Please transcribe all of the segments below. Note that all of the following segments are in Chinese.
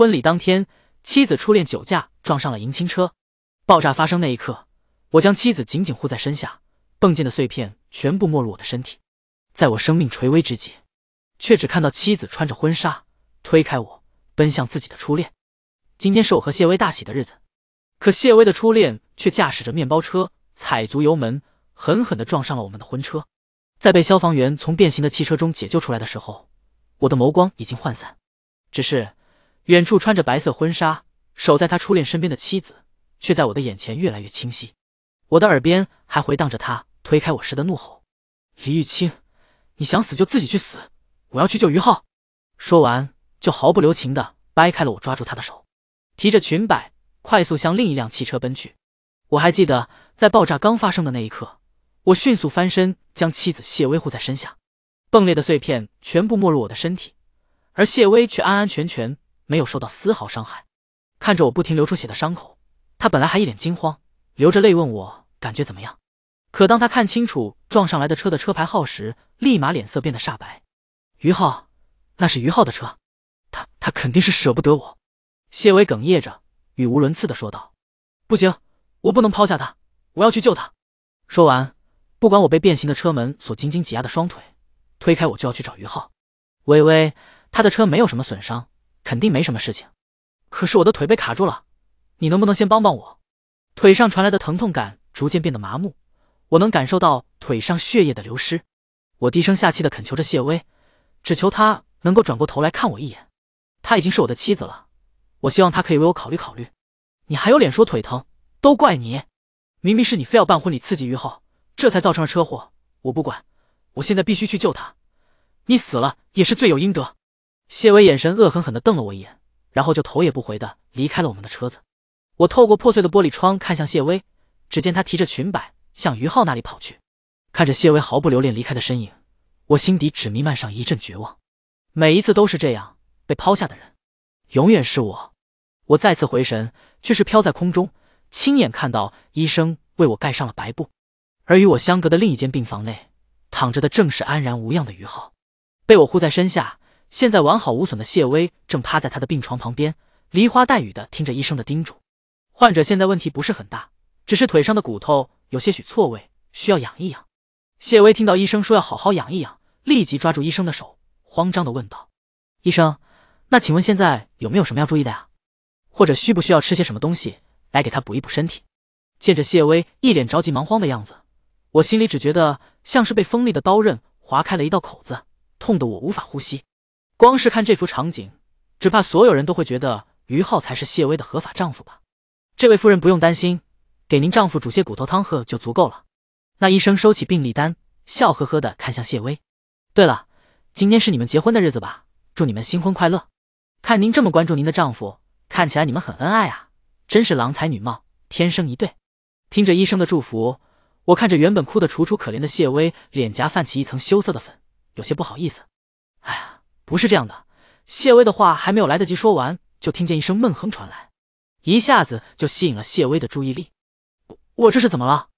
婚礼当天，妻子初恋酒驾撞上了迎亲车，爆炸发生那一刻，我将妻子紧紧护在身下，迸溅的碎片全部没入我的身体。在我生命垂危之际，却只看到妻子穿着婚纱推开我，奔向自己的初恋。今天是我和谢威大喜的日子，可谢威的初恋却驾驶着面包车踩足油门，狠狠地撞上了我们的婚车。在被消防员从变形的汽车中解救出来的时候，我的眸光已经涣散，只是。远处穿着白色婚纱、守在他初恋身边的妻子，却在我的眼前越来越清晰。我的耳边还回荡着他推开我时的怒吼：“李玉清，你想死就自己去死！我要去救于浩！”说完，就毫不留情地掰开了我抓住他的手，提着裙摆，快速向另一辆汽车奔去。我还记得，在爆炸刚发生的那一刻，我迅速翻身，将妻子谢薇护在身下，迸裂的碎片全部没入我的身体，而谢薇却安安全全。没有受到丝毫伤害，看着我不停流出血的伤口，他本来还一脸惊慌，流着泪问我感觉怎么样。可当他看清楚撞上来的车的车牌号时，立马脸色变得煞白。于浩，那是于浩的车，他他肯定是舍不得我。谢伟哽咽着，语无伦次的说道：“不行，我不能抛下他，我要去救他。”说完，不管我被变形的车门所紧紧挤压的双腿，推开我就要去找于浩。微微，他的车没有什么损伤。肯定没什么事情，可是我的腿被卡住了，你能不能先帮帮我？腿上传来的疼痛感逐渐变得麻木，我能感受到腿上血液的流失。我低声下气的恳求着谢威，只求他能够转过头来看我一眼。他已经是我的妻子了，我希望他可以为我考虑考虑。你还有脸说腿疼？都怪你！明明是你非要办婚礼刺激于浩，这才造成了车祸。我不管，我现在必须去救他。你死了也是罪有应得。谢薇眼神恶狠狠地瞪了我一眼，然后就头也不回地离开了我们的车子。我透过破碎的玻璃窗看向谢威，只见他提着裙摆向于浩那里跑去。看着谢威毫不留恋离开的身影，我心底只弥漫上一阵绝望。每一次都是这样，被抛下的人永远是我。我再次回神，却是飘在空中，亲眼看到医生为我盖上了白布，而与我相隔的另一间病房内，躺着的正是安然无恙的于浩，被我护在身下。现在完好无损的谢威正趴在他的病床旁边，梨花带雨的听着医生的叮嘱。患者现在问题不是很大，只是腿上的骨头有些许错位，需要养一养。谢威听到医生说要好好养一养，立即抓住医生的手，慌张的问道：“医生，那请问现在有没有什么要注意的呀？或者需不需要吃些什么东西来给他补一补身体？”见着谢威一脸着急忙慌的样子，我心里只觉得像是被锋利的刀刃划开了一道口子，痛得我无法呼吸。光是看这幅场景，只怕所有人都会觉得于浩才是谢薇的合法丈夫吧？这位夫人不用担心，给您丈夫煮些骨头汤喝就足够了。那医生收起病历单，笑呵呵的看向谢薇。对了，今天是你们结婚的日子吧？祝你们新婚快乐！看您这么关注您的丈夫，看起来你们很恩爱啊，真是郎才女貌，天生一对。听着医生的祝福，我看着原本哭得楚楚可怜的谢薇，脸颊泛起一层羞涩的粉，有些不好意思。哎呀。不是这样的，谢威的话还没有来得及说完，就听见一声闷哼传来，一下子就吸引了谢威的注意力。我这是怎么了？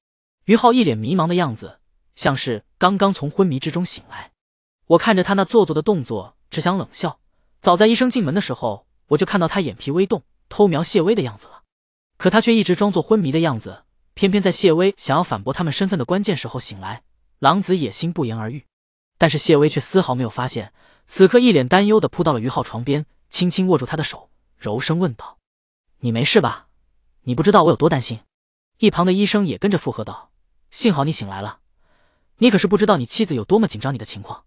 于浩一脸迷茫的样子，像是刚刚从昏迷之中醒来。我看着他那做作的动作，只想冷笑。早在医生进门的时候，我就看到他眼皮微动，偷瞄谢威的样子了。可他却一直装作昏迷的样子，偏偏在谢威想要反驳他们身份的关键时候醒来，狼子野心不言而喻。但是谢威却丝毫没有发现。此刻一脸担忧的扑到了于浩床边，轻轻握住他的手，柔声问道：“你没事吧？你不知道我有多担心。”一旁的医生也跟着附和道：“幸好你醒来了，你可是不知道你妻子有多么紧张你的情况。”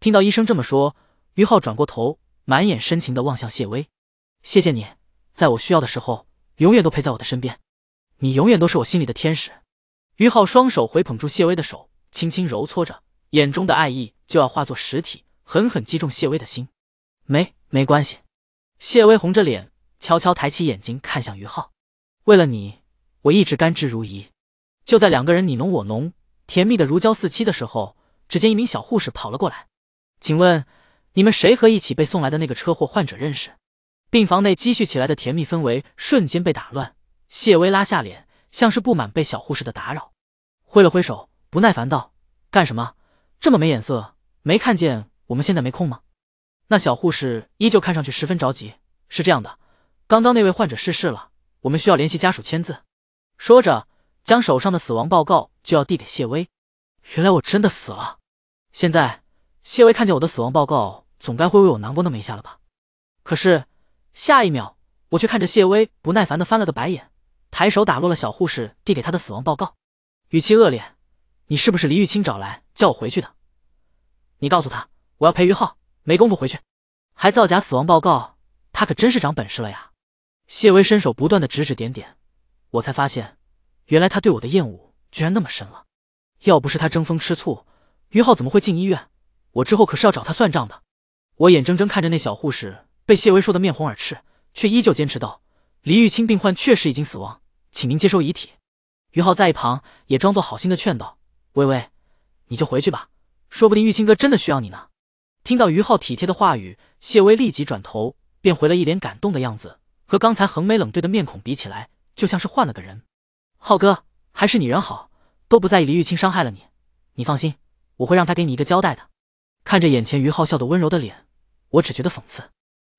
听到医生这么说，于浩转过头，满眼深情的望向谢薇：“谢谢你，在我需要的时候，永远都陪在我的身边。你永远都是我心里的天使。”于浩双手回捧住谢薇的手，轻轻揉搓着，眼中的爱意就要化作实体。狠狠击中谢威的心，没没关系。谢威红着脸，悄悄抬起眼睛看向于浩。为了你，我一直甘之如饴。就在两个人你侬我侬、甜蜜的如胶似漆的时候，只见一名小护士跑了过来。请问你们谁和一起被送来的那个车祸患者认识？病房内积蓄起来的甜蜜氛围瞬间被打乱。谢威拉下脸，像是不满被小护士的打扰，挥了挥手，不耐烦道：“干什么？这么没眼色，没看见？”我们现在没空吗？那小护士依旧看上去十分着急。是这样的，刚刚那位患者逝世了，我们需要联系家属签字。说着，将手上的死亡报告就要递给谢薇。原来我真的死了。现在谢薇看见我的死亡报告，总该会为我难过那么一下了吧？可是下一秒，我却看着谢薇不耐烦的翻了个白眼，抬手打落了小护士递给他的死亡报告，语气恶劣：“你是不是黎玉清找来叫我回去的？你告诉他。”我要陪于浩，没工夫回去，还造假死亡报告，他可真是长本事了呀！谢薇伸手不断的指指点点，我才发现，原来他对我的厌恶居然那么深了。要不是他争风吃醋，于浩怎么会进医院？我之后可是要找他算账的。我眼睁睁看着那小护士被谢薇说的面红耳赤，却依旧坚持道：“黎玉清病患确实已经死亡，请您接收遗体。”于浩在一旁也装作好心的劝道：“薇薇，你就回去吧，说不定玉清哥真的需要你呢。”听到于浩体贴的话语，谢威立即转头，变回了一脸感动的样子，和刚才横眉冷对的面孔比起来，就像是换了个人。浩哥，还是你人好，都不在意李玉清伤害了你。你放心，我会让他给你一个交代的。看着眼前于浩笑得温柔的脸，我只觉得讽刺。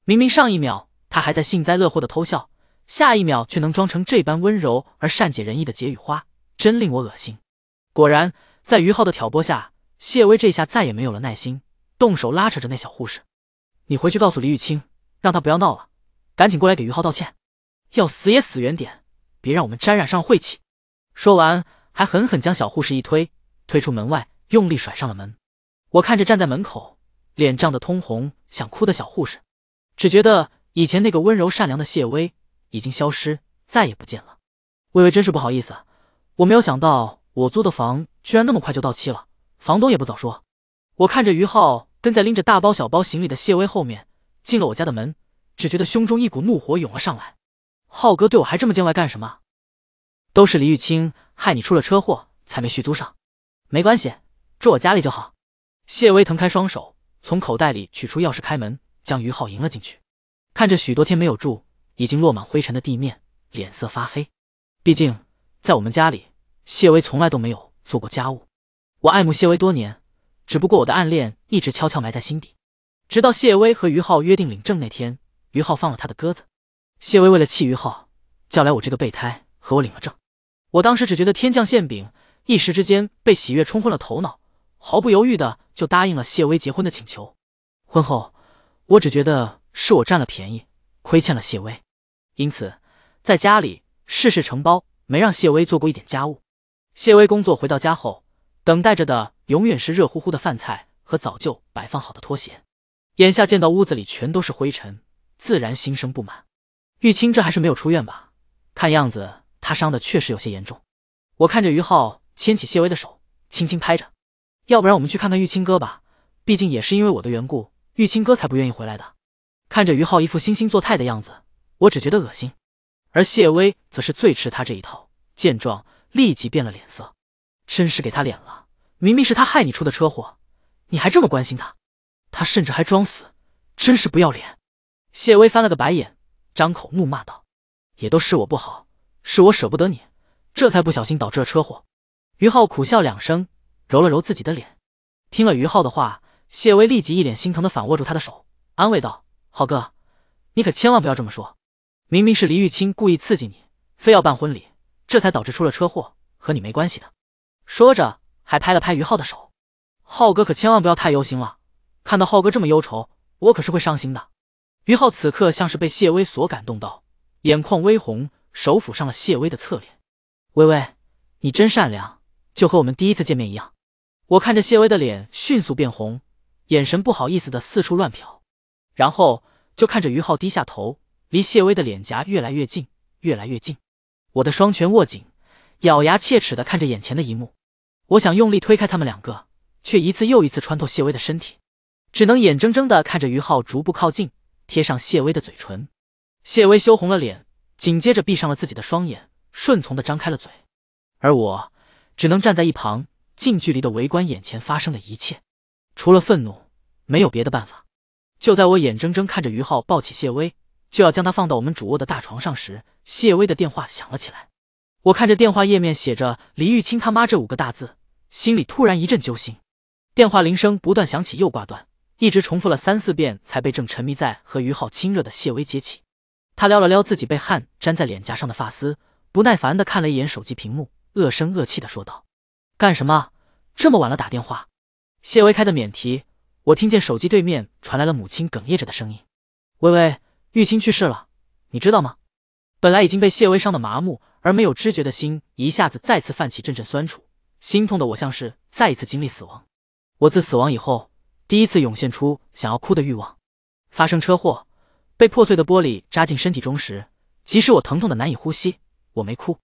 明明上一秒他还在幸灾乐祸的偷笑，下一秒却能装成这般温柔而善解人意的解语花，真令我恶心。果然，在于浩的挑拨下，谢威这下再也没有了耐心。动手拉扯着那小护士，你回去告诉李玉清，让他不要闹了，赶紧过来给于浩道歉，要死也死远点，别让我们沾染上晦气。说完，还狠狠将小护士一推，推出门外，用力甩上了门。我看着站在门口，脸涨得通红，想哭的小护士，只觉得以前那个温柔善良的谢薇已经消失，再也不见了。薇薇真是不好意思，我没有想到我租的房居然那么快就到期了，房东也不早说。我看着于浩跟在拎着大包小包行李的谢威后面进了我家的门，只觉得胸中一股怒火涌了上来。浩哥对我还这么见外干什么？都是李玉清害你出了车祸才没续租上。没关系，住我家里就好。谢威腾开双手，从口袋里取出钥匙开门，将于浩迎了进去。看着许多天没有住，已经落满灰尘的地面，脸色发黑。毕竟在我们家里，谢威从来都没有做过家务。我爱慕谢威多年。只不过我的暗恋一直悄悄埋在心底，直到谢威和于浩约定领证那天，于浩放了他的鸽子。谢威为了气于浩，叫来我这个备胎和我领了证。我当时只觉得天降馅饼，一时之间被喜悦冲昏了头脑，毫不犹豫的就答应了谢威结婚的请求。婚后，我只觉得是我占了便宜，亏欠了谢威，因此在家里事事承包，没让谢威做过一点家务。谢威工作回到家后，等待着的。永远是热乎乎的饭菜和早就摆放好的拖鞋，眼下见到屋子里全都是灰尘，自然心生不满。玉清这还是没有出院吧？看样子他伤的确实有些严重。我看着于浩牵起谢威的手，轻轻拍着，要不然我们去看看玉清哥吧。毕竟也是因为我的缘故，玉清哥才不愿意回来的。看着于浩一副惺惺作态的样子，我只觉得恶心。而谢威则是最吃他这一套，见状立即变了脸色，真是给他脸了。明明是他害你出的车祸，你还这么关心他，他甚至还装死，真是不要脸！谢威翻了个白眼，张口怒骂道：“也都是我不好，是我舍不得你，这才不小心导致了车祸。”于浩苦笑两声，揉了揉自己的脸。听了于浩的话，谢威立即一脸心疼的反握住他的手，安慰道：“浩哥，你可千万不要这么说，明明是黎玉清故意刺激你，非要办婚礼，这才导致出了车祸，和你没关系的。”说着。还拍了拍于浩的手，浩哥可千万不要太忧心了。看到浩哥这么忧愁，我可是会伤心的。于浩此刻像是被谢微所感动到，眼眶微红，手抚上了谢微的侧脸。微微，你真善良，就和我们第一次见面一样。我看着谢微的脸迅速变红，眼神不好意思的四处乱瞟，然后就看着于浩低下头，离谢微的脸颊越来越近，越来越近。我的双拳握紧，咬牙切齿的看着眼前的一幕。我想用力推开他们两个，却一次又一次穿透谢威的身体，只能眼睁睁的看着于浩逐步靠近，贴上谢威的嘴唇。谢威羞红了脸，紧接着闭上了自己的双眼，顺从的张开了嘴。而我只能站在一旁，近距离的围观眼前发生的一切，除了愤怒，没有别的办法。就在我眼睁睁看着于浩抱起谢威，就要将他放到我们主卧的大床上时，谢威的电话响了起来。我看着电话页面写着“李玉清他妈”这五个大字，心里突然一阵揪心。电话铃声不断响起又挂断，一直重复了三四遍才被正沉迷在和于浩亲热的谢薇接起。他撩了撩自己被汗粘在脸颊上的发丝，不耐烦地看了一眼手机屏幕，恶声恶气地说道：“干什么？这么晚了打电话？”谢薇开的免提，我听见手机对面传来了母亲哽咽着的声音：“薇薇，玉清去世了，你知道吗？”本来已经被谢薇伤得麻木。而没有知觉的心一下子再次泛起阵阵酸楚，心痛的我像是再一次经历死亡。我自死亡以后，第一次涌现出想要哭的欲望。发生车祸，被破碎的玻璃扎进身体中时，即使我疼痛的难以呼吸，我没哭。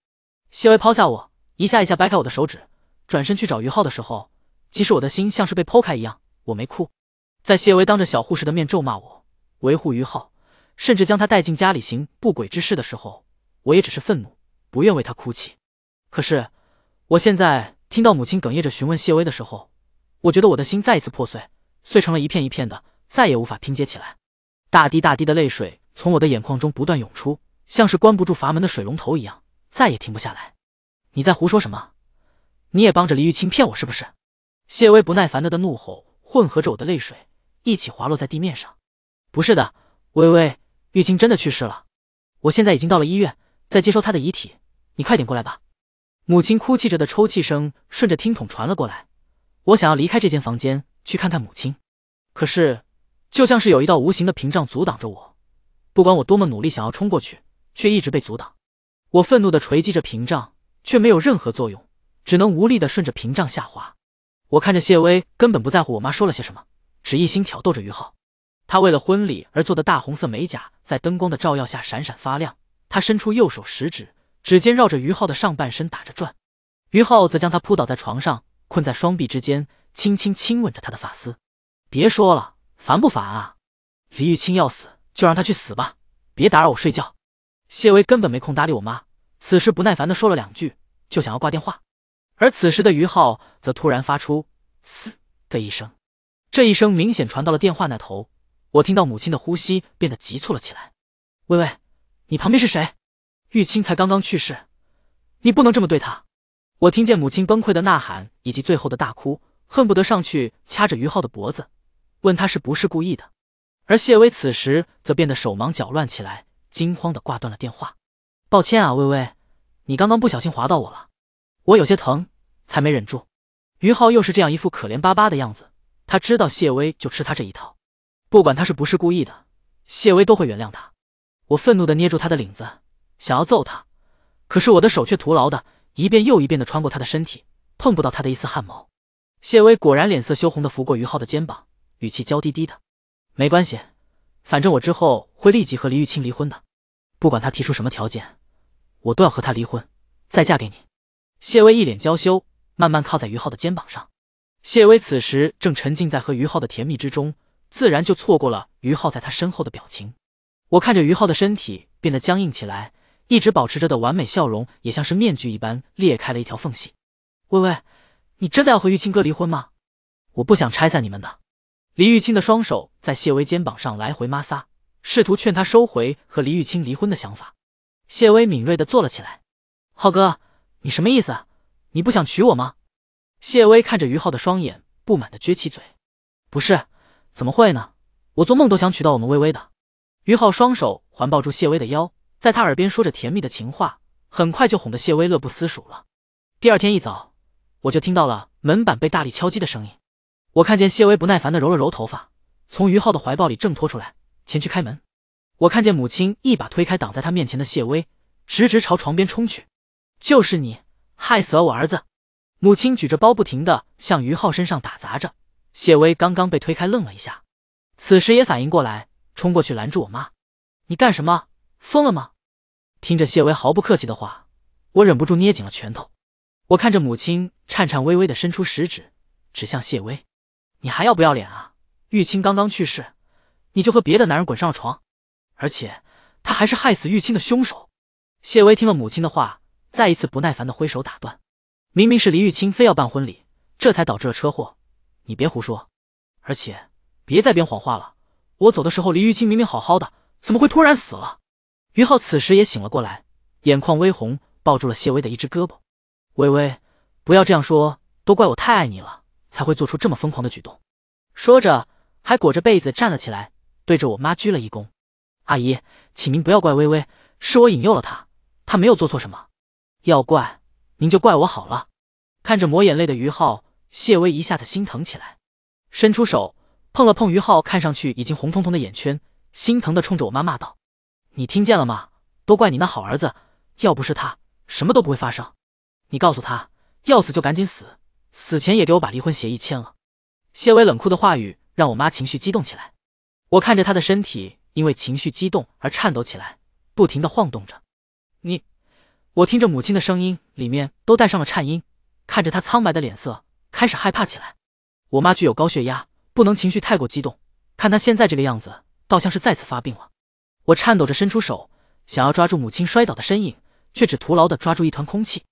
谢威抛下我，一下一下掰开我的手指，转身去找于浩的时候，即使我的心像是被剖开一样，我没哭。在谢威当着小护士的面咒骂我，维护于浩，甚至将他带进家里行不轨之事的时候，我也只是愤怒。不愿为他哭泣，可是我现在听到母亲哽咽着询问谢威的时候，我觉得我的心再一次破碎，碎成了一片一片的，再也无法拼接起来。大滴大滴的泪水从我的眼眶中不断涌出，像是关不住阀门的水龙头一样，再也停不下来。你在胡说什么？你也帮着黎玉清骗我是不是？谢威不耐烦的怒吼混合着我的泪水一起滑落在地面上。不是的，微微，玉清真的去世了。我现在已经到了医院，在接收他的遗体。你快点过来吧！母亲哭泣着的抽泣声顺着听筒传了过来。我想要离开这间房间去看看母亲，可是就像是有一道无形的屏障阻挡着我，不管我多么努力想要冲过去，却一直被阻挡。我愤怒的锤击着屏障，却没有任何作用，只能无力的顺着屏障下滑。我看着谢威，根本不在乎我妈说了些什么，只一心挑逗着于浩。他为了婚礼而做的大红色美甲，在灯光的照耀下闪闪发亮。他伸出右手食指。指尖绕着于浩的上半身打着转，于浩则将他扑倒在床上，困在双臂之间，轻轻亲吻着他的发丝。别说了，烦不烦啊？李玉清要死就让他去死吧，别打扰我睡觉。谢薇根本没空搭理我妈，此时不耐烦的说了两句，就想要挂电话。而此时的于浩则突然发出“嘶”的一声，这一声明显传到了电话那头。我听到母亲的呼吸变得急促了起来。薇薇，你旁边是谁？玉清才刚刚去世，你不能这么对他！我听见母亲崩溃的呐喊以及最后的大哭，恨不得上去掐着于浩的脖子，问他是不是故意的。而谢威此时则变得手忙脚乱起来，惊慌的挂断了电话。抱歉啊，微微，你刚刚不小心划到我了，我有些疼，才没忍住。于浩又是这样一副可怜巴巴的样子，他知道谢威就吃他这一套，不管他是不是故意的，谢威都会原谅他。我愤怒的捏住他的领子。想要揍他，可是我的手却徒劳的，一遍又一遍的穿过他的身体，碰不到他的一丝汗毛。谢威果然脸色羞红的拂过于浩的肩膀，语气娇滴滴的：“没关系，反正我之后会立即和李玉清离婚的，不管他提出什么条件，我都要和他离婚，再嫁给你。”谢威一脸娇羞，慢慢靠在于浩的肩膀上。谢威此时正沉浸在和于浩的甜蜜之中，自然就错过了于浩在他身后的表情。我看着于浩的身体变得僵硬起来。一直保持着的完美笑容也像是面具一般裂开了一条缝隙。微微，你真的要和玉清哥离婚吗？我不想拆散你们的。李玉清的双手在谢薇肩膀上来回摩挲，试图劝他收回和李玉清离婚的想法。谢薇敏锐的坐了起来。浩哥，你什么意思？你不想娶我吗？谢薇看着于浩的双眼，不满的撅起嘴。不是，怎么会呢？我做梦都想娶到我们微微的。于浩双手环抱住谢薇的腰。在他耳边说着甜蜜的情话，很快就哄得谢威乐不思蜀了。第二天一早，我就听到了门板被大力敲击的声音。我看见谢威不耐烦地揉了揉头发，从于浩的怀抱里挣脱出来，前去开门。我看见母亲一把推开挡在他面前的谢威，直直朝床边冲去：“就是你害死了我儿子！”母亲举着包不停地向于浩身上打砸着。谢威刚刚被推开，愣了一下，此时也反应过来，冲过去拦住我妈：“你干什么？疯了吗？”听着谢威毫不客气的话，我忍不住捏紧了拳头。我看着母亲颤颤巍巍的伸出食指，指向谢威：“你还要不要脸啊？玉清刚刚去世，你就和别的男人滚上了床，而且他还是害死玉清的凶手。”谢威听了母亲的话，再一次不耐烦的挥手打断：“明明是黎玉清非要办婚礼，这才导致了车祸。你别胡说，而且别再编谎话了。我走的时候，黎玉清明明好好的，怎么会突然死了？”于浩此时也醒了过来，眼眶微红，抱住了谢薇的一只胳膊。微微，不要这样说，都怪我太爱你了，才会做出这么疯狂的举动。说着，还裹着被子站了起来，对着我妈鞠了一躬：“阿姨，请您不要怪微微，是我引诱了她，她没有做错什么。要怪您就怪我好了。”看着抹眼泪的于浩，谢薇一下子心疼起来，伸出手碰了碰于浩看上去已经红彤彤的眼圈，心疼的冲着我妈骂道。你听见了吗？都怪你那好儿子，要不是他，什么都不会发生。你告诉他，要死就赶紧死，死前也给我把离婚协议签了。谢伟冷酷的话语让我妈情绪激动起来，我看着他的身体因为情绪激动而颤抖起来，不停的晃动着。你，我听着母亲的声音里面都带上了颤音，看着他苍白的脸色，开始害怕起来。我妈具有高血压，不能情绪太过激动，看她现在这个样子，倒像是再次发病了。我颤抖着伸出手，想要抓住母亲摔倒的身影，却只徒劳的抓住一团空气，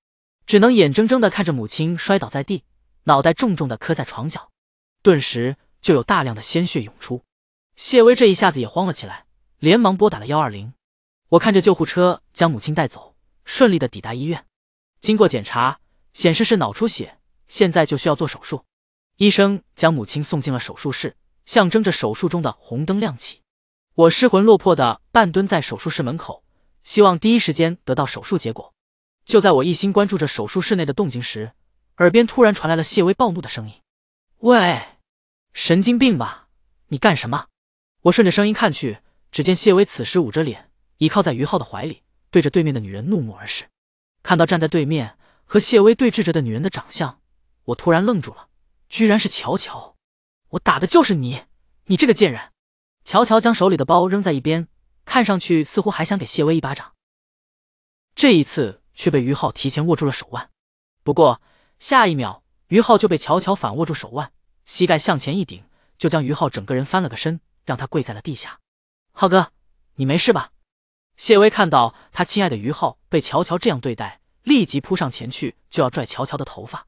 只能眼睁睁的看着母亲摔倒在地，脑袋重重的磕在床角，顿时就有大量的鲜血涌出。谢威这一下子也慌了起来，连忙拨打了幺二零。我看着救护车将母亲带走，顺利的抵达医院。经过检查，显示是脑出血，现在就需要做手术。医生将母亲送进了手术室，象征着手术中的红灯亮起。我失魂落魄的半蹲在手术室门口，希望第一时间得到手术结果。就在我一心关注着手术室内的动静时，耳边突然传来了谢威暴怒的声音：“喂，神经病吧，你干什么？”我顺着声音看去，只见谢威此时捂着脸，倚靠在于浩的怀里，对着对面的女人怒目而视。看到站在对面和谢威对峙着的女人的长相，我突然愣住了，居然是乔乔！我打的就是你，你这个贱人！乔乔将手里的包扔在一边，看上去似乎还想给谢威一巴掌，这一次却被于浩提前握住了手腕。不过下一秒，于浩就被乔乔反握住手腕，膝盖向前一顶，就将于浩整个人翻了个身，让他跪在了地下。浩哥，你没事吧？谢威看到他亲爱的于浩被乔乔这样对待，立即扑上前去就要拽乔乔的头发。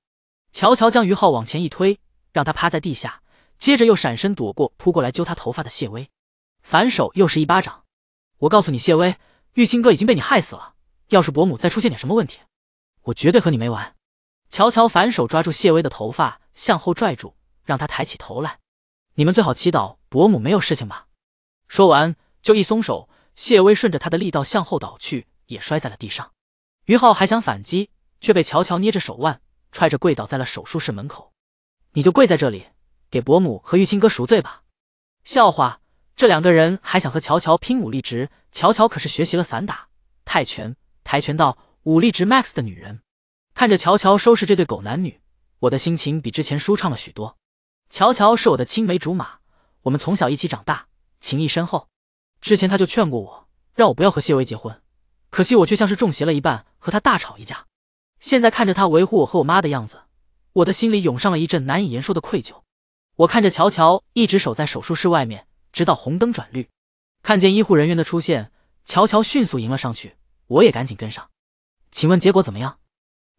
乔乔将于浩往前一推，让他趴在地下。接着又闪身躲过扑过来揪他头发的谢威，反手又是一巴掌。我告诉你，谢威，玉清哥已经被你害死了。要是伯母再出现点什么问题，我绝对和你没完。乔乔反手抓住谢威的头发，向后拽住，让他抬起头来。你们最好祈祷伯母没有事情吧。说完就一松手，谢威顺着他的力道向后倒去，也摔在了地上。于浩还想反击，却被乔乔捏着手腕，踹着跪倒在了手术室门口。你就跪在这里。给伯母和玉清哥赎罪吧！笑话，这两个人还想和乔乔拼武力值？乔乔可是学习了散打、泰拳、跆拳道，武力值 max 的女人。看着乔乔收拾这对狗男女，我的心情比之前舒畅了许多。乔乔是我的青梅竹马，我们从小一起长大，情谊深厚。之前他就劝过我，让我不要和谢薇结婚，可惜我却像是中邪了一般，和他大吵一架。现在看着他维护我和我妈的样子，我的心里涌上了一阵难以言说的愧疚。我看着乔乔一直守在手术室外面，直到红灯转绿，看见医护人员的出现，乔乔迅速迎了上去，我也赶紧跟上。请问结果怎么样？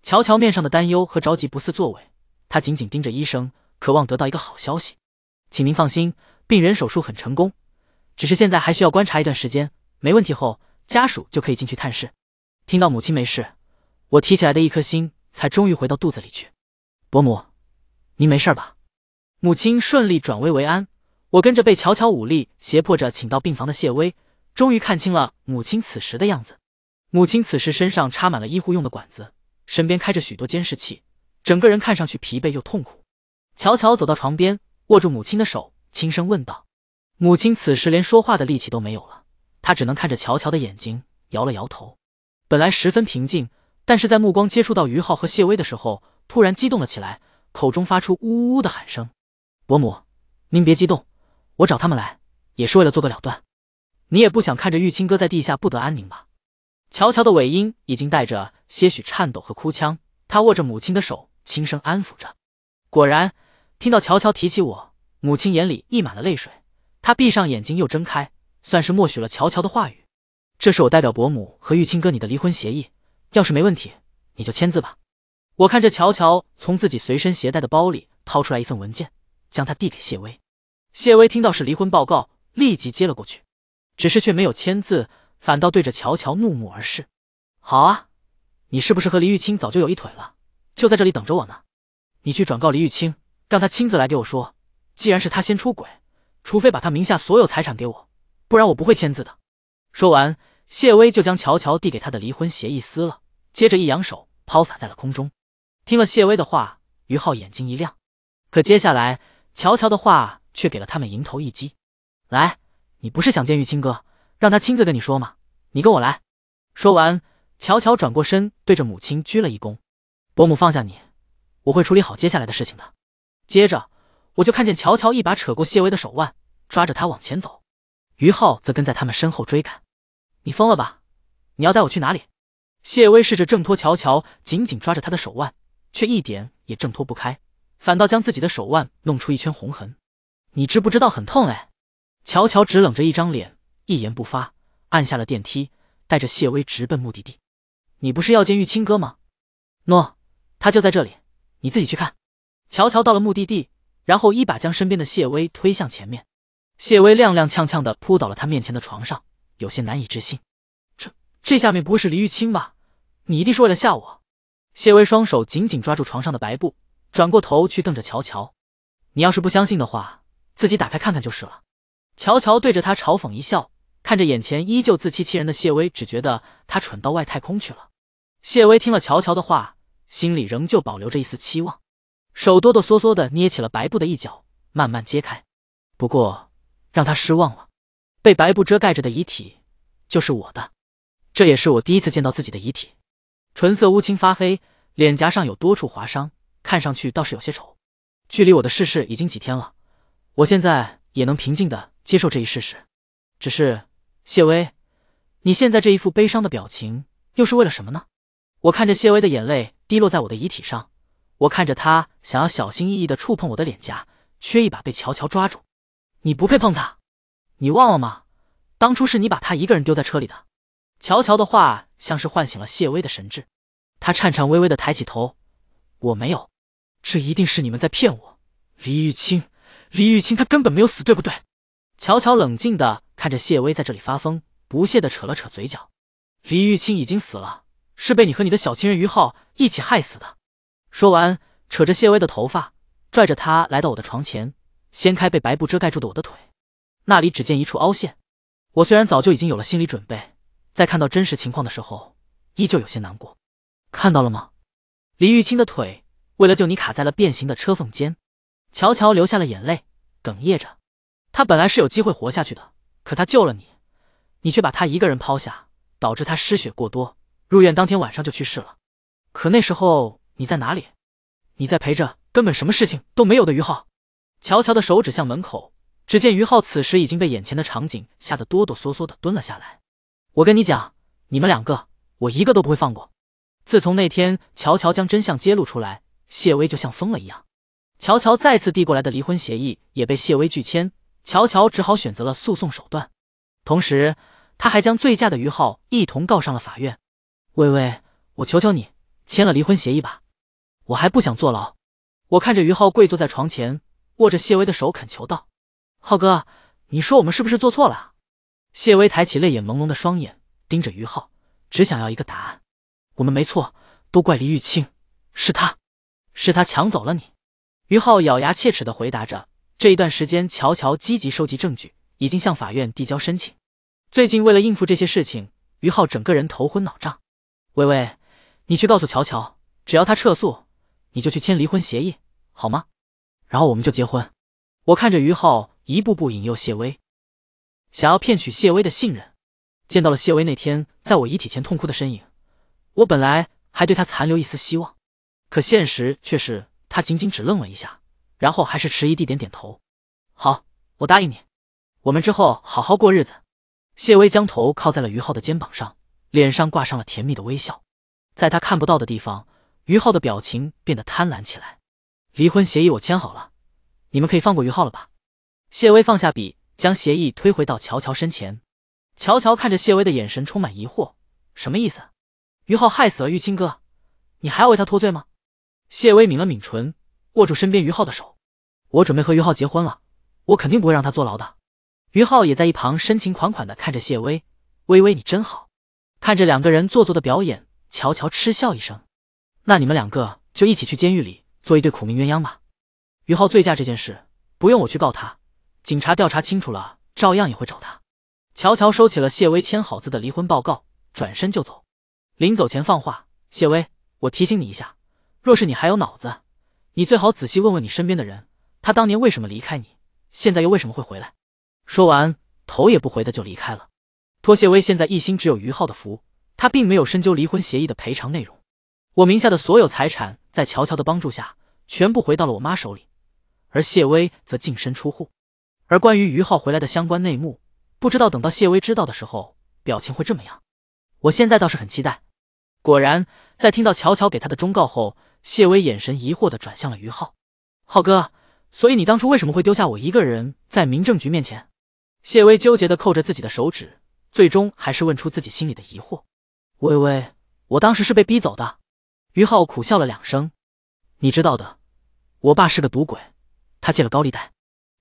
乔乔面上的担忧和着急不似作为，他紧紧盯着医生，渴望得到一个好消息。请您放心，病人手术很成功，只是现在还需要观察一段时间，没问题后家属就可以进去探视。听到母亲没事，我提起来的一颗心才终于回到肚子里去。伯母，您没事吧？母亲顺利转危为安，我跟着被乔乔武力胁迫着请到病房的谢威，终于看清了母亲此时的样子。母亲此时身上插满了医护用的管子，身边开着许多监视器，整个人看上去疲惫又痛苦。乔乔走到床边，握住母亲的手，轻声问道：“母亲此时连说话的力气都没有了，她只能看着乔乔的眼睛，摇了摇头。本来十分平静，但是在目光接触到于浩和谢威的时候，突然激动了起来，口中发出呜呜呜的喊声。”伯母，您别激动，我找他们来也是为了做个了断。你也不想看着玉清哥在地下不得安宁吧？乔乔的尾音已经带着些许颤抖和哭腔，他握着母亲的手，轻声安抚着。果然，听到乔乔提起我，母亲眼里溢满了泪水，她闭上眼睛又睁开，算是默许了乔乔的话语。这是我代表伯母和玉清哥你的离婚协议，要是没问题，你就签字吧。我看着乔乔从自己随身携带的包里掏出来一份文件。将他递给谢威，谢威听到是离婚报告，立即接了过去，只是却没有签字，反倒对着乔乔怒目而视。好啊，你是不是和黎玉清早就有一腿了？就在这里等着我呢！你去转告黎玉清，让他亲自来给我说，既然是他先出轨，除非把他名下所有财产给我，不然我不会签字的。说完，谢威就将乔乔递给他的离婚协议撕了，接着一扬手，抛洒在了空中。听了谢威的话，于浩眼睛一亮，可接下来。乔乔的话却给了他们迎头一击。来，你不是想见玉清哥，让他亲自跟你说吗？你跟我来。说完，乔乔转过身，对着母亲鞠了一躬。伯母，放下你，我会处理好接下来的事情的。接着，我就看见乔乔一把扯过谢威的手腕，抓着他往前走。于浩则跟在他们身后追赶。你疯了吧？你要带我去哪里？谢威试着挣脱乔乔，紧紧抓着他的手腕，却一点也挣脱不开。反倒将自己的手腕弄出一圈红痕，你知不知道很痛哎？乔乔只冷着一张脸，一言不发，按下了电梯，带着谢威直奔目的地。你不是要见玉清哥吗？诺，他就在这里，你自己去看。乔乔到了目的地，然后一把将身边的谢威推向前面。谢威踉踉跄跄地扑倒了他面前的床上，有些难以置信：这这下面不会是黎玉清吧？你一定是为了吓我。谢威双手紧紧抓住床上的白布。转过头去瞪着乔乔，你要是不相信的话，自己打开看看就是了。乔乔对着他嘲讽一笑，看着眼前依旧自欺欺人的谢威，只觉得他蠢到外太空去了。谢威听了乔乔的话，心里仍旧保留着一丝期望，手哆哆嗦嗦的捏起了白布的一角，慢慢揭开。不过让他失望了，被白布遮盖着的遗体就是我的，这也是我第一次见到自己的遗体。唇色乌青发黑，脸颊上有多处划伤。看上去倒是有些丑。距离我的逝世已经几天了，我现在也能平静的接受这一事实。只是谢薇，你现在这一副悲伤的表情又是为了什么呢？我看着谢薇的眼泪滴落在我的遗体上，我看着他想要小心翼翼的触碰我的脸颊，却一把被乔乔抓住。你不配碰他，你忘了吗？当初是你把他一个人丢在车里的。乔乔的话像是唤醒了谢薇的神智，他颤颤巍巍的抬起头，我没有。这一定是你们在骗我，李玉清，李玉清他根本没有死，对不对？乔乔冷静的看着谢威在这里发疯，不屑的扯了扯嘴角。李玉清已经死了，是被你和你的小情人于浩一起害死的。说完，扯着谢威的头发，拽着他来到我的床前，掀开被白布遮盖住的我的腿，那里只见一处凹陷。我虽然早就已经有了心理准备，在看到真实情况的时候，依旧有些难过。看到了吗？李玉清的腿。为了救你，卡在了变形的车缝间，乔乔流下了眼泪，哽咽着。他本来是有机会活下去的，可他救了你，你却把他一个人抛下，导致他失血过多，入院当天晚上就去世了。可那时候你在哪里？你在陪着，根本什么事情都没有的。于浩，乔乔的手指向门口，只见于浩此时已经被眼前的场景吓得哆哆嗦嗦的蹲了下来。我跟你讲，你们两个，我一个都不会放过。自从那天乔乔将真相揭露出来。谢威就像疯了一样，乔乔再次递过来的离婚协议也被谢威拒签，乔乔只好选择了诉讼手段。同时，他还将醉驾的于浩一同告上了法院。微微，我求求你，签了离婚协议吧，我还不想坐牢。我看着于浩跪坐在床前，握着谢威的手恳求道：“浩哥，你说我们是不是做错了？”谢威抬起泪眼朦胧的双眼，盯着于浩，只想要一个答案：“我们没错，都怪黎玉清，是他。”是他抢走了你，于浩咬牙切齿地回答着。这一段时间，乔乔积极收集证据，已经向法院递交申请。最近为了应付这些事情，于浩整个人头昏脑胀。微微，你去告诉乔乔，只要他撤诉，你就去签离婚协议，好吗？然后我们就结婚。我看着于浩一步步引诱谢薇，想要骗取谢薇的信任。见到了谢薇那天在我遗体前痛哭的身影，我本来还对她残留一丝希望。可现实却是，他仅仅只愣了一下，然后还是迟疑地点点头：“好，我答应你，我们之后好好过日子。”谢薇将头靠在了于浩的肩膀上，脸上挂上了甜蜜的微笑。在他看不到的地方，于浩的表情变得贪婪起来。离婚协议我签好了，你们可以放过于浩了吧？谢薇放下笔，将协议推回到乔乔身前。乔乔看着谢薇的眼神充满疑惑：“什么意思？于浩害死了玉清哥，你还要为他脱罪吗？”谢薇抿了抿唇，握住身边于浩的手：“我准备和于浩结婚了，我肯定不会让他坐牢的。”于浩也在一旁深情款款地看着谢薇：“微微，你真好。”看着两个人做作的表演，乔乔嗤笑一声：“那你们两个就一起去监狱里做一对苦命鸳鸯吧。”于浩醉驾这件事不用我去告他，警察调查清楚了，照样也会找他。乔乔收起了谢薇签好字的离婚报告，转身就走。临走前放话：“谢薇，我提醒你一下。”若是你还有脑子，你最好仔细问问你身边的人，他当年为什么离开你，现在又为什么会回来？说完，头也不回的就离开了。托谢威现在一心只有于浩的福，他并没有深究离婚协议的赔偿内容。我名下的所有财产，在乔乔的帮助下，全部回到了我妈手里，而谢威则净身出户。而关于于浩回来的相关内幕，不知道等到谢威知道的时候，表情会怎么样？我现在倒是很期待。果然，在听到乔乔给他的忠告后。谢威眼神疑惑的转向了于浩，浩哥，所以你当初为什么会丢下我一个人在民政局面前？谢威纠结的扣着自己的手指，最终还是问出自己心里的疑惑。微微，我当时是被逼走的。于浩苦笑了两声，你知道的，我爸是个赌鬼，他借了高利贷，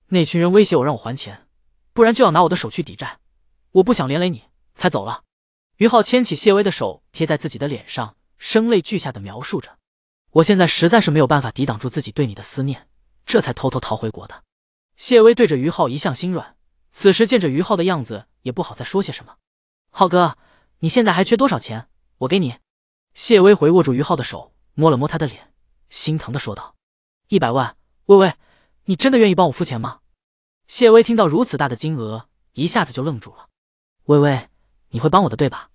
那群人威胁我让我还钱，不然就要拿我的手去抵债。我不想连累你，才走了。于浩牵起谢威的手，贴在自己的脸上，声泪俱下的描述着。我现在实在是没有办法抵挡住自己对你的思念，这才偷偷逃回国的。谢威对着于浩一向心软，此时见着于浩的样子，也不好再说些什么。浩哥，你现在还缺多少钱？我给你。谢威回握住于浩的手，摸了摸他的脸，心疼的说道：“一百万，微微，你真的愿意帮我付钱吗？”谢威听到如此大的金额，一下子就愣住了。微微，你会帮我的对吧？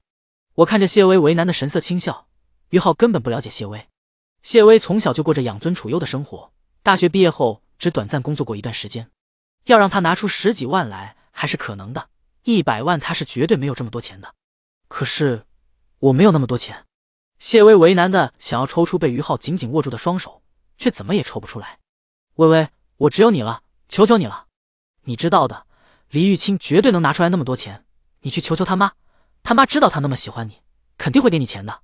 我看着谢威为难的神色，轻笑。于浩根本不了解谢威。谢威从小就过着养尊处优的生活，大学毕业后只短暂工作过一段时间，要让他拿出十几万来还是可能的，一百万他是绝对没有这么多钱的。可是我没有那么多钱，谢威为难的想要抽出被于浩紧紧握住的双手，却怎么也抽不出来。微微，我只有你了，求求你了，你知道的，李玉清绝对能拿出来那么多钱，你去求求他妈，他妈知道他那么喜欢你，肯定会给你钱的。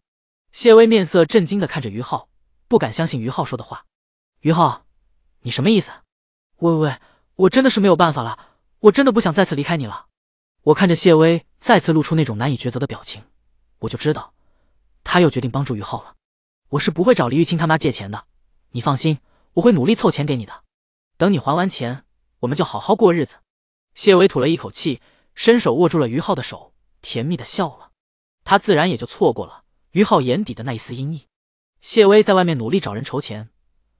谢威面色震惊的看着于浩。不敢相信于浩说的话，于浩，你什么意思？喂喂，我真的是没有办法了，我真的不想再次离开你了。我看着谢威再次露出那种难以抉择的表情，我就知道，他又决定帮助于浩了。我是不会找李玉清他妈借钱的，你放心，我会努力凑钱给你的。等你还完钱，我们就好好过日子。谢薇吐了一口气，伸手握住了于浩的手，甜蜜的笑了。他自然也就错过了于浩眼底的那一丝阴翳。谢威在外面努力找人筹钱，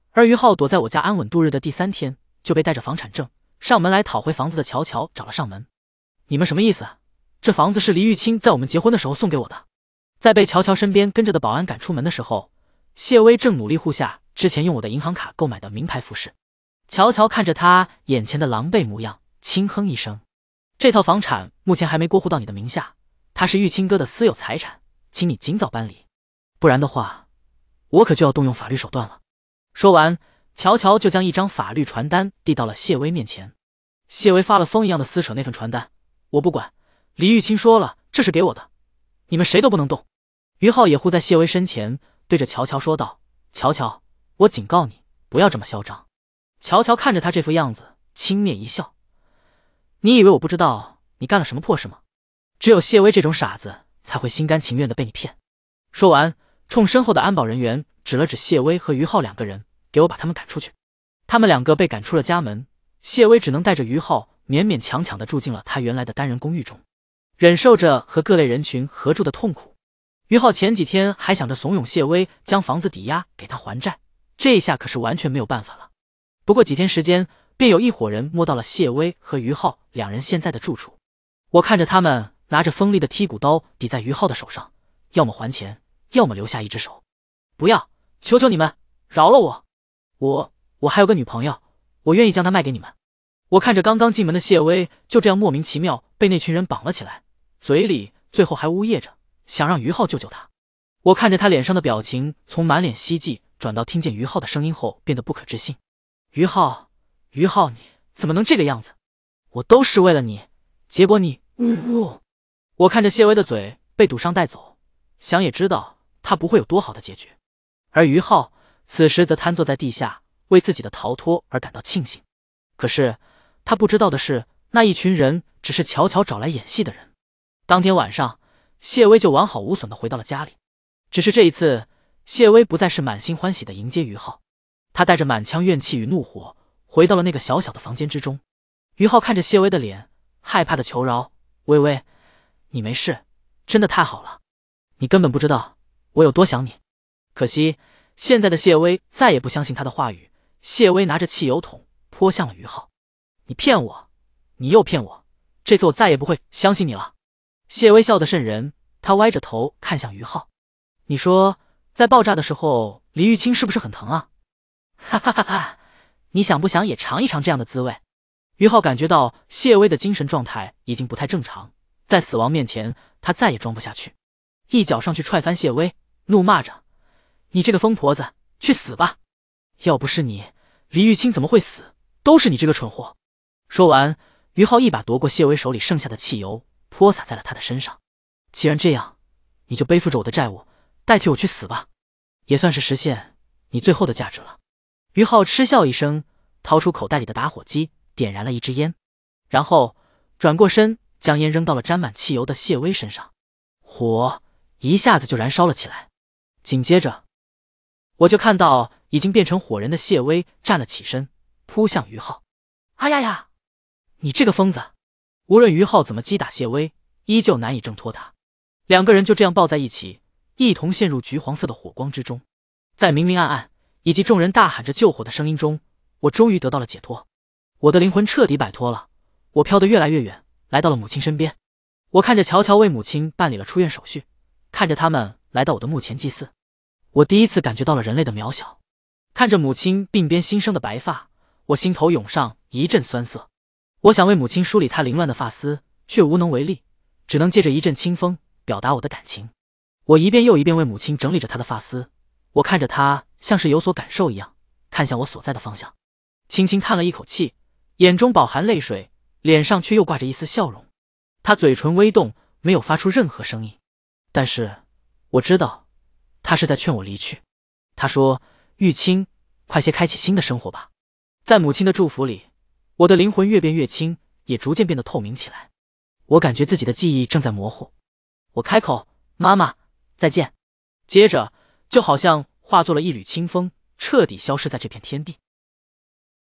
而于浩躲在我家安稳度日的第三天，就被带着房产证上门来讨回房子的乔乔找了上门。你们什么意思？这房子是黎玉清在我们结婚的时候送给我的。在被乔乔身边跟着的保安赶出门的时候，谢威正努力护下之前用我的银行卡购买的名牌服饰。乔乔看着他眼前的狼狈模样，轻哼一声：“这套房产目前还没过户到你的名下，它是玉清哥的私有财产，请你尽早搬离，不然的话。”我可就要动用法律手段了。说完，乔乔就将一张法律传单递到了谢威面前。谢威发了疯一样的撕扯那份传单。我不管，李玉清说了，这是给我的，你们谁都不能动。于浩也护在谢威身前，对着乔乔说道：“乔乔，我警告你，不要这么嚣张。”乔乔看着他这副样子，轻蔑一笑：“你以为我不知道你干了什么破事吗？只有谢威这种傻子才会心甘情愿的被你骗。”说完。冲身后的安保人员指了指谢威和于浩两个人，给我把他们赶出去。他们两个被赶出了家门，谢威只能带着于浩勉勉强强的住进了他原来的单人公寓中，忍受着和各类人群合住的痛苦。于浩前几天还想着怂恿谢威将房子抵押给他还债，这一下可是完全没有办法了。不过几天时间，便有一伙人摸到了谢威和于浩两人现在的住处。我看着他们拿着锋利的剔骨刀抵在于浩的手上，要么还钱。要么留下一只手，不要！求求你们，饶了我！我我还有个女朋友，我愿意将她卖给你们。我看着刚刚进门的谢威，就这样莫名其妙被那群人绑了起来，嘴里最后还呜咽着，想让于浩救救他。我看着他脸上的表情，从满脸希冀转到听见于浩的声音后变得不可置信。于浩，于浩，你怎么能这个样子？我都是为了你，结果你呜呜！我看着谢威的嘴被堵上带走，想也知道。他不会有多好的结局，而于浩此时则瘫坐在地下，为自己的逃脱而感到庆幸。可是他不知道的是，那一群人只是悄悄找来演戏的人。当天晚上，谢威就完好无损的回到了家里。只是这一次，谢威不再是满心欢喜的迎接于浩，他带着满腔怨气与怒火回到了那个小小的房间之中。于浩看着谢威的脸，害怕的求饶：“微微，你没事，真的太好了。你根本不知道。”我有多想你，可惜现在的谢威再也不相信他的话语。谢威拿着汽油桶泼向了于浩：“你骗我，你又骗我，这次我再也不会相信你了。”谢薇笑得瘆人，他歪着头看向于浩：“你说，在爆炸的时候，李玉清是不是很疼啊？” 哈哈哈哈！你想不想也尝一尝这样的滋味？于浩感觉到谢威的精神状态已经不太正常，在死亡面前，他再也装不下去，一脚上去踹翻谢威。怒骂着：“你这个疯婆子，去死吧！要不是你，李玉清怎么会死？都是你这个蠢货！”说完，于浩一把夺过谢威手里剩下的汽油，泼洒在了他的身上。既然这样，你就背负着我的债务，代替我去死吧，也算是实现你最后的价值了。”于浩嗤笑一声，掏出口袋里的打火机，点燃了一支烟，然后转过身，将烟扔到了沾满汽油的谢威身上，火一下子就燃烧了起来。紧接着，我就看到已经变成火人的谢威站了起身，扑向于浩。哎呀呀！你这个疯子！无论于浩怎么击打谢威，依旧难以挣脱他。两个人就这样抱在一起，一同陷入橘黄色的火光之中。在明明暗暗以及众人大喊着救火的声音中，我终于得到了解脱。我的灵魂彻底摆脱了，我飘得越来越远，来到了母亲身边。我看着乔乔为母亲办理了出院手续，看着他们。来到我的墓前祭祀，我第一次感觉到了人类的渺小。看着母亲鬓边新生的白发，我心头涌上一阵酸涩。我想为母亲梳理她凌乱的发丝，却无能为力，只能借着一阵清风表达我的感情。我一遍又一遍为母亲整理着她的发丝，我看着她，像是有所感受一样，看向我所在的方向，轻轻叹了一口气，眼中饱含泪水，脸上却又挂着一丝笑容。她嘴唇微动，没有发出任何声音，但是。我知道，他是在劝我离去。他说：“玉清，快些开启新的生活吧。”在母亲的祝福里，我的灵魂越变越轻，也逐渐变得透明起来。我感觉自己的记忆正在模糊。我开口：“妈妈，再见。”接着，就好像化作了一缕清风，彻底消失在这片天地。